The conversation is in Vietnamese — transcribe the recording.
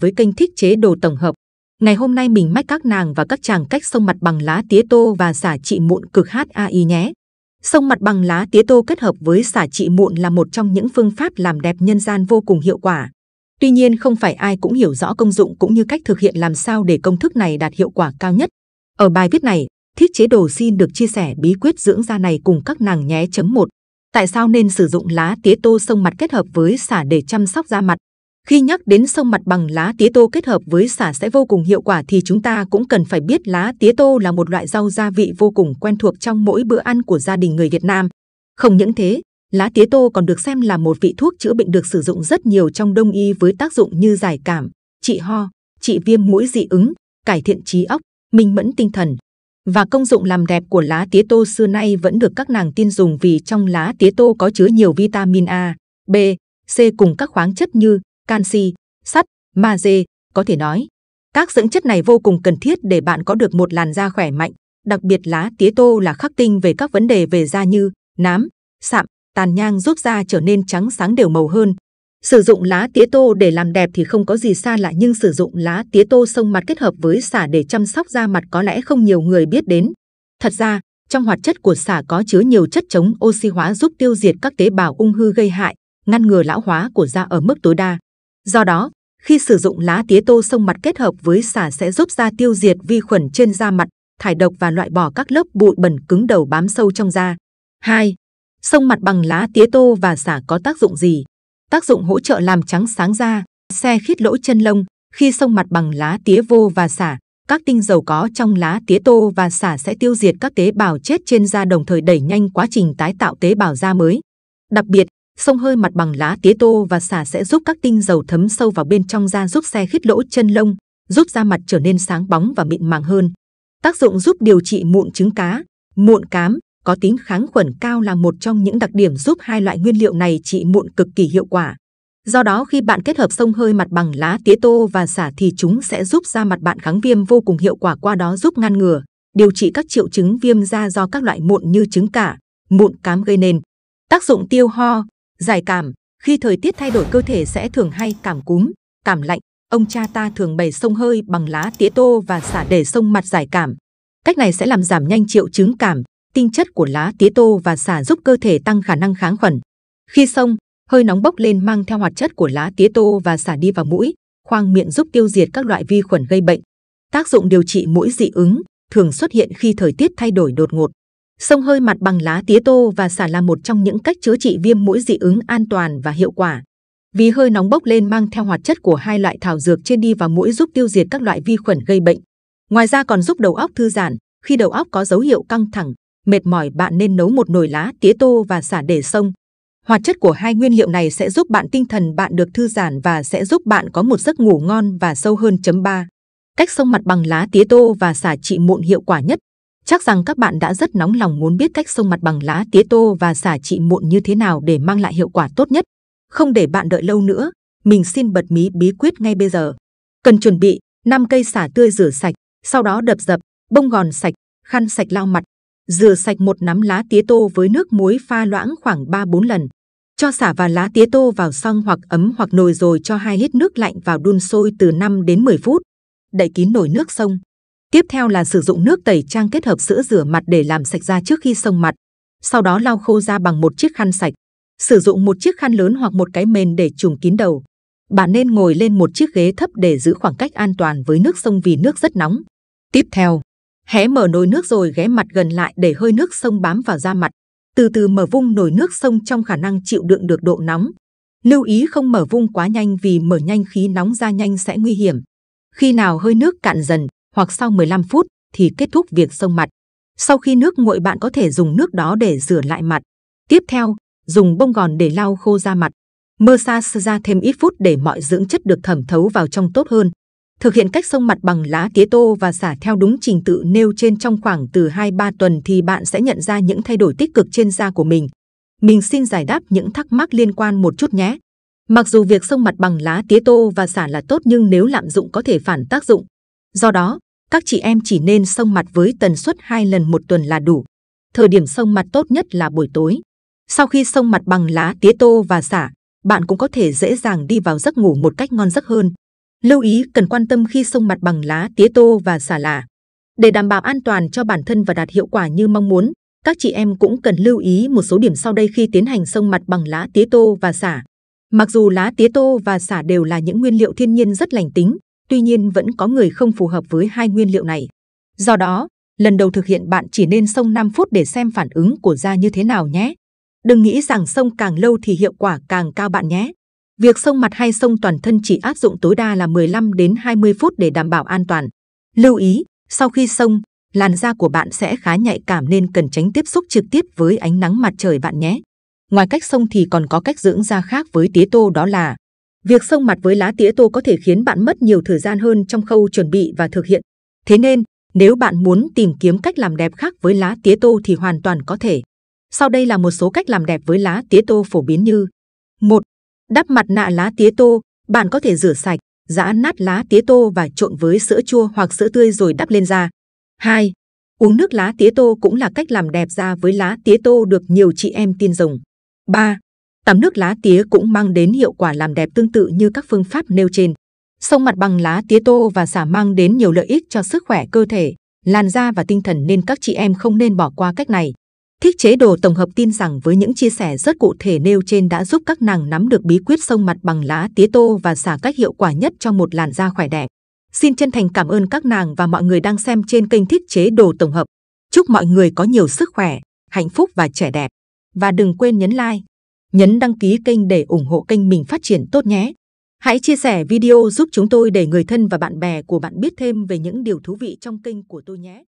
với kênh thiết chế đồ tổng hợp. Ngày hôm nay mình mách các nàng và các chàng cách sông mặt bằng lá tía tô và xả trị mụn cực HAI nhé. Sông mặt bằng lá tía tô kết hợp với xả trị mụn là một trong những phương pháp làm đẹp nhân gian vô cùng hiệu quả. Tuy nhiên không phải ai cũng hiểu rõ công dụng cũng như cách thực hiện làm sao để công thức này đạt hiệu quả cao nhất. Ở bài viết này, thiết chế đồ xin được chia sẻ bí quyết dưỡng da này cùng các nàng nhé. Chấm 1. Tại sao nên sử dụng lá tía tô sông mặt kết hợp với xả để chăm sóc da mặt? Khi nhắc đến sông mặt bằng lá tía tô kết hợp với xả sẽ vô cùng hiệu quả thì chúng ta cũng cần phải biết lá tía tô là một loại rau gia vị vô cùng quen thuộc trong mỗi bữa ăn của gia đình người Việt Nam. Không những thế, lá tía tô còn được xem là một vị thuốc chữa bệnh được sử dụng rất nhiều trong đông y với tác dụng như giải cảm, trị ho, trị viêm mũi dị ứng, cải thiện trí óc, minh mẫn tinh thần. Và công dụng làm đẹp của lá tía tô xưa nay vẫn được các nàng tiên dùng vì trong lá tía tô có chứa nhiều vitamin A, B, C cùng các khoáng chất như canxi, sắt, magie, có thể nói. Các dưỡng chất này vô cùng cần thiết để bạn có được một làn da khỏe mạnh, đặc biệt lá tía tô là khắc tinh về các vấn đề về da như nám, sạm, tàn nhang giúp da trở nên trắng sáng đều màu hơn. Sử dụng lá tía tô để làm đẹp thì không có gì xa lạ nhưng sử dụng lá tía tô sông mặt kết hợp với xả để chăm sóc da mặt có lẽ không nhiều người biết đến. Thật ra, trong hoạt chất của xả có chứa nhiều chất chống oxy hóa giúp tiêu diệt các tế bào ung thư gây hại, ngăn ngừa lão hóa của da ở mức tối đa. Do đó, khi sử dụng lá tía tô sông mặt kết hợp với xả sẽ giúp da tiêu diệt vi khuẩn trên da mặt, thải độc và loại bỏ các lớp bụi bẩn cứng đầu bám sâu trong da. 2. Sông mặt bằng lá tía tô và xả có tác dụng gì? Tác dụng hỗ trợ làm trắng sáng da, xe khít lỗ chân lông. Khi sông mặt bằng lá tía vô và xả, các tinh dầu có trong lá tía tô và xả sẽ tiêu diệt các tế bào chết trên da đồng thời đẩy nhanh quá trình tái tạo tế bào da mới. Đặc biệt, Sông hơi mặt bằng lá tía tô và xả sẽ giúp các tinh dầu thấm sâu vào bên trong da giúp xe khít lỗ chân lông, giúp da mặt trở nên sáng bóng và mịn màng hơn. Tác dụng giúp điều trị mụn trứng cá, mụn cám, có tính kháng khuẩn cao là một trong những đặc điểm giúp hai loại nguyên liệu này trị mụn cực kỳ hiệu quả. Do đó khi bạn kết hợp sông hơi mặt bằng lá tía tô và xả thì chúng sẽ giúp da mặt bạn kháng viêm vô cùng hiệu quả qua đó giúp ngăn ngừa, điều trị các triệu chứng viêm da do các loại mụn như trứng cả, mụn cám gây nên. Tác dụng tiêu ho, Giải cảm, khi thời tiết thay đổi cơ thể sẽ thường hay cảm cúm, cảm lạnh. Ông cha ta thường bày sông hơi bằng lá tía tô và xả để sông mặt giải cảm. Cách này sẽ làm giảm nhanh triệu chứng cảm, tinh chất của lá tía tô và xả giúp cơ thể tăng khả năng kháng khuẩn. Khi sông, hơi nóng bốc lên mang theo hoạt chất của lá tía tô và xả đi vào mũi, khoang miệng giúp tiêu diệt các loại vi khuẩn gây bệnh. Tác dụng điều trị mũi dị ứng thường xuất hiện khi thời tiết thay đổi đột ngột. Sông hơi mặt bằng lá tía tô và xả là một trong những cách chữa trị viêm mũi dị ứng an toàn và hiệu quả. Vì hơi nóng bốc lên mang theo hoạt chất của hai loại thảo dược trên đi vào mũi giúp tiêu diệt các loại vi khuẩn gây bệnh. Ngoài ra còn giúp đầu óc thư giãn, khi đầu óc có dấu hiệu căng thẳng, mệt mỏi bạn nên nấu một nồi lá tía tô và xả để sông. Hoạt chất của hai nguyên liệu này sẽ giúp bạn tinh thần bạn được thư giãn và sẽ giúp bạn có một giấc ngủ ngon và sâu hơn. chấm 3. Cách sông mặt bằng lá tía tô và xả trị mụn hiệu quả nhất Chắc rằng các bạn đã rất nóng lòng muốn biết cách xông mặt bằng lá tía tô và xả trị mụn như thế nào để mang lại hiệu quả tốt nhất. Không để bạn đợi lâu nữa, mình xin bật mí bí quyết ngay bây giờ. Cần chuẩn bị 5 cây xả tươi rửa sạch, sau đó đập dập, bông gòn sạch, khăn sạch lau mặt. Rửa sạch một nắm lá tía tô với nước muối pha loãng khoảng 3-4 lần. Cho xả và lá tía tô vào xong hoặc ấm hoặc nồi rồi cho hai hít nước lạnh vào đun sôi từ 5 đến 10 phút. Đậy kín nồi nước xông. Tiếp theo là sử dụng nước tẩy trang kết hợp sữa rửa mặt để làm sạch da trước khi sông mặt. Sau đó lau khô da bằng một chiếc khăn sạch. Sử dụng một chiếc khăn lớn hoặc một cái mền để trùm kín đầu. Bạn nên ngồi lên một chiếc ghế thấp để giữ khoảng cách an toàn với nước sông vì nước rất nóng. Tiếp theo, hé mở nồi nước rồi ghé mặt gần lại để hơi nước sông bám vào da mặt. Từ từ mở vung nồi nước sông trong khả năng chịu đựng được độ nóng. Lưu ý không mở vung quá nhanh vì mở nhanh khí nóng ra nhanh sẽ nguy hiểm. Khi nào hơi nước cạn dần, hoặc sau 15 phút thì kết thúc việc sông mặt. Sau khi nước nguội bạn có thể dùng nước đó để rửa lại mặt. Tiếp theo, dùng bông gòn để lau khô da mặt. Massage da thêm ít phút để mọi dưỡng chất được thẩm thấu vào trong tốt hơn. Thực hiện cách sông mặt bằng lá tía tô và xả theo đúng trình tự nêu trên trong khoảng từ 2-3 tuần thì bạn sẽ nhận ra những thay đổi tích cực trên da của mình. Mình xin giải đáp những thắc mắc liên quan một chút nhé. Mặc dù việc sông mặt bằng lá tía tô và xả là tốt nhưng nếu lạm dụng có thể phản tác dụng. Do đó, các chị em chỉ nên xông mặt với tần suất hai lần một tuần là đủ. Thời điểm xông mặt tốt nhất là buổi tối. Sau khi xông mặt bằng lá tía tô và xả, bạn cũng có thể dễ dàng đi vào giấc ngủ một cách ngon giấc hơn. Lưu ý cần quan tâm khi xông mặt bằng lá tía tô và xả là để đảm bảo an toàn cho bản thân và đạt hiệu quả như mong muốn, các chị em cũng cần lưu ý một số điểm sau đây khi tiến hành xông mặt bằng lá tía tô và xả. Mặc dù lá tía tô và xả đều là những nguyên liệu thiên nhiên rất lành tính, tuy nhiên vẫn có người không phù hợp với hai nguyên liệu này. Do đó, lần đầu thực hiện bạn chỉ nên xông 5 phút để xem phản ứng của da như thế nào nhé. Đừng nghĩ rằng xông càng lâu thì hiệu quả càng cao bạn nhé. Việc xông mặt hay xông toàn thân chỉ áp dụng tối đa là 15 đến 20 phút để đảm bảo an toàn. Lưu ý, sau khi xông, làn da của bạn sẽ khá nhạy cảm nên cần tránh tiếp xúc trực tiếp với ánh nắng mặt trời bạn nhé. Ngoài cách xông thì còn có cách dưỡng da khác với tía tô đó là Việc xông mặt với lá tía tô có thể khiến bạn mất nhiều thời gian hơn trong khâu chuẩn bị và thực hiện. Thế nên, nếu bạn muốn tìm kiếm cách làm đẹp khác với lá tía tô thì hoàn toàn có thể. Sau đây là một số cách làm đẹp với lá tía tô phổ biến như 1. Đắp mặt nạ lá tía tô, bạn có thể rửa sạch, giã nát lá tía tô và trộn với sữa chua hoặc sữa tươi rồi đắp lên da. 2. Uống nước lá tía tô cũng là cách làm đẹp da với lá tía tô được nhiều chị em tin dùng. 3. Tắm nước lá tía cũng mang đến hiệu quả làm đẹp tương tự như các phương pháp nêu trên. Sông mặt bằng lá tía tô và xả mang đến nhiều lợi ích cho sức khỏe cơ thể, làn da và tinh thần nên các chị em không nên bỏ qua cách này. Thiết chế đồ tổng hợp tin rằng với những chia sẻ rất cụ thể nêu trên đã giúp các nàng nắm được bí quyết sông mặt bằng lá tía tô và xả cách hiệu quả nhất cho một làn da khỏe đẹp. Xin chân thành cảm ơn các nàng và mọi người đang xem trên kênh Thiết chế đồ tổng hợp. Chúc mọi người có nhiều sức khỏe, hạnh phúc và trẻ đẹp. Và đừng quên nhấn like, nhấn đăng ký kênh để ủng hộ kênh mình phát triển tốt nhé. Hãy chia sẻ video giúp chúng tôi để người thân và bạn bè của bạn biết thêm về những điều thú vị trong kênh của tôi nhé.